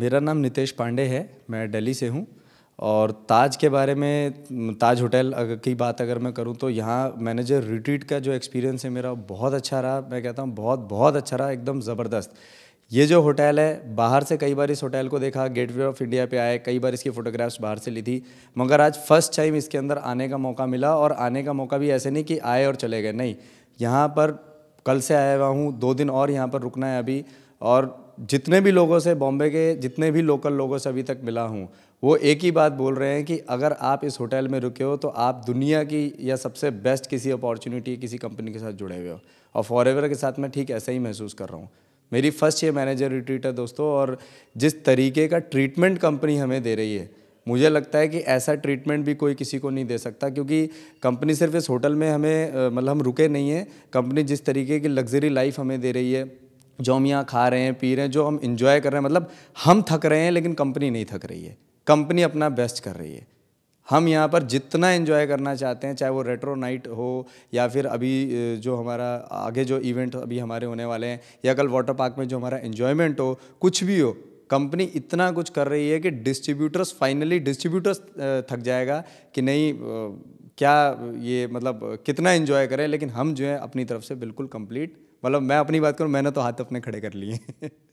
मेरा नाम नितेश पांडे है मैं दिल्ली से हूँ और ताज के बारे में ताज होटल की बात अगर मैं करूँ तो यहाँ मैनेजर रिट्रीट का जो एक्सपीरियंस है मेरा बहुत अच्छा रहा मैं कहता हूँ बहुत बहुत अच्छा रहा एकदम ज़बरदस्त ये जो होटल है बाहर से कई बार इस होटल को देखा गेटवे ऑफ इंडिया पे आए कई बार इसकी फ़ोटोग्राफ्स बाहर से ली थी मगर आज फर्स्ट टाइम इसके अंदर आने का मौका मिला और आने का मौका भी ऐसे नहीं कि आए और चले गए नहीं यहाँ पर कल से आया हुआ हूँ दो दिन और यहाँ पर रुकना है अभी और जितने भी लोगों से बॉम्बे के जितने भी लोकल लोगों से अभी तक मिला हूँ वो एक ही बात बोल रहे हैं कि अगर आप इस होटल में रुके हो तो आप दुनिया की या सबसे बेस्ट किसी अपॉर्चुनिटी किसी कंपनी के साथ जुड़े हुए हो और फॉरेवर के साथ मैं ठीक ऐसा ही महसूस कर रहा हूँ मेरी फर्स्ट ये मैनेजर रिट्रीट है दोस्तों और जिस तरीके का ट्रीटमेंट कंपनी हमें दे रही है मुझे लगता है कि ऐसा ट्रीटमेंट भी कोई किसी को नहीं दे सकता क्योंकि कंपनी सिर्फ इस होटल में हमें मतलब हम रुके नहीं हैं कंपनी जिस तरीके की लग्जरी लाइफ हमें दे रही है जोमियाँ खा रहे हैं पी रहे हैं जो हम इन्जॉय कर रहे हैं मतलब हम थक रहे हैं लेकिन कंपनी नहीं थक रही है कंपनी अपना बेस्ट कर रही है हम यहाँ पर जितना इन्जॉय करना चाहते हैं चाहे वो रेट्रो नाइट हो या फिर अभी जो हमारा आगे जो इवेंट अभी हमारे होने वाले हैं या कल वाटर पार्क में जो हमारा इन्जॉयमेंट हो कुछ भी हो कंपनी इतना कुछ कर रही है कि डिस्ट्रीब्यूटर्स फाइनली डिस्ट्रीब्यूटर्स थक जाएगा कि नहीं क्या ये मतलब कितना इन्जॉय करें लेकिन हम जो है अपनी तरफ से बिल्कुल कंप्लीट मतलब मैं अपनी बात करूँ मैंने तो हाथ अपने खड़े कर लिए